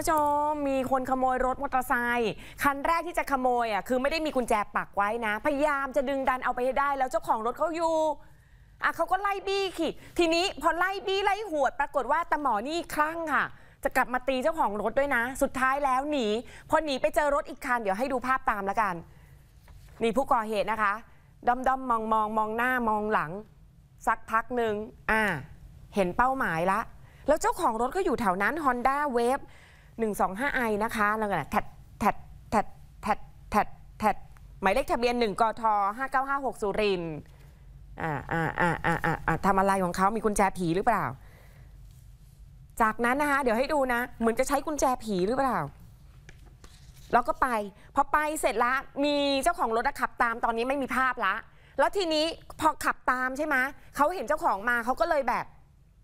ู้ชมมีคนขโมยรถมอเตอร์ไซค์คันแรกที่จะขโมยอ่ะคือไม่ได้มีกุญแจปักไว้นะ พยายามจะดึงดันเอาไปให้ได้แล้วเจ้าของรถเขาอยู่ อ่ะเขาก็ไล่บี้ขี่ทีนี้พอไล่บี้ไล่หวด ปรากฏว่าตาหมอนี่คลั่งค่ะ จะกลับมาตีเจ้าของรถด้วยนะ สุดท้ายแล้วหนี พอหนีไปเจอรถอีกคันเดี๋ยวให้ดูภาพตามแล้วกัน นี่ผู้ก่อเหตุนะคะด้อมด้อมมองมองมองหน้ามองหลัง สักพักหนึ่งอ่าเห็นเป้าหมายละ แล้วเจ้าของรถก็อยู่แถวนั้นฮอนด้าเวฟ 125i นะคะแล้วก็แทดแทดแทดแทดแทดแทดหมายเลขทะเบียน 1 กท 5956สุรินอ่าอ่าอ่าอ่าอ่าทำอะไรของเขามีกุญแจผีหรือเปล่า จากนั้นนะคะ เดี๋ยวให้ดูนะ เหมือนจะใช้กุญแจผีหรือเปล่า แล้วก็ไป พอไปเสร็จละมีเจ้าของรถขับตามตอนนี้ไม่มีภาพละ แล้วทีนี้พอขับตามใช่ไหมเขาเห็นเจ้าของมาเขาก็เลยแบบ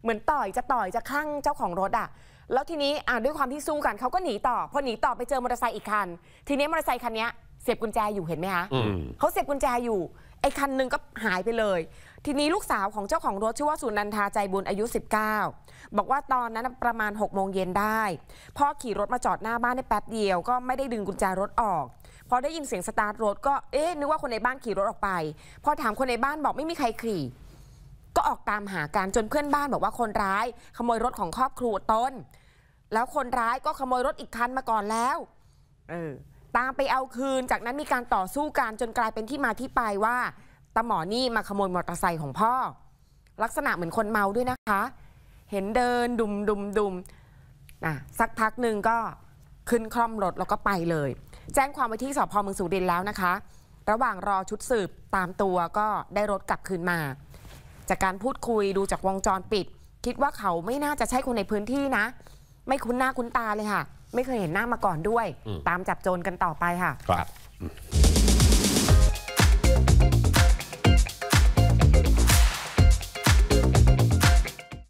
เหมือนต่อยจะต่อยจะคลั่งเจ้าของรถอ่ะ แล้วทีนี้อ่ด้วยความที่สู้กันเขาก็หนีต่อพอหนีต่อไปเจอมอเตอร์ไซค์อีกคันทีนี้มอเตอร์ไซค์คันนี้เสียบกุญแจอยู่เห็นไหมคะเขาเสียบกุญแจอยู่ ไอ้คันหนึ่งก็หายไปเลย ทีนี้ลูกสาวของเจ้าของรถชื่อว่าสุนันทาใจบุญ อายุ 19 บอกว่าตอนนั้นประมาณ 6 โมงเย็นได้พ่อขี่รถมาจอดหน้าบ้านได้แป๊บเดียวก็ไม่ได้ดึงกุญแจรถออกพอได้ยินเสียงสตาร์ทรถก็เอ๊ะนึกว่าคนในบ้านขี่รถออกไปพอถามคนในบ้านบอกไม่มีใครขี่ก็ออกตามหากันจนเพื่อนบ้านบอกว่าคนร้าย ขโมยรถของครอบครัวตนแล้วคนร้ายก็ขโมยรถอีกคันมาก่อนแล้วเออตามไปเอาคืนจากนั้นมีการต่อสู้กันจนกลายเป็นที่มาที่ไปว่าตาหมอนี่มาขโมยมอเตอร์ไซค์ของพ่อ ลักษณะเหมือนคนเมาด้วยนะคะ เห็นเดินดุมดุมดุมนะสักพักหนึ่งก็ขึ้นคล่อมรถแล้วก็ไปเลย แจ้งความไว้ที่สพเมืองสุรินทร์แล้วนะคะ ระหว่างรอชุดสืบตามตัวก็ได้รถกลับคืนมาจากการพูดคุยดูจากวงจรปิด คิดว่าเขาไม่น่าจะใช่คนในพื้นที่นะ ไม่คุ้นหน้าคุ้นตาเลยค่ะ ไม่เคยเห็นหน้ามาก่อนด้วย ตามจับโจรกันต่อไปค่ะ ครับ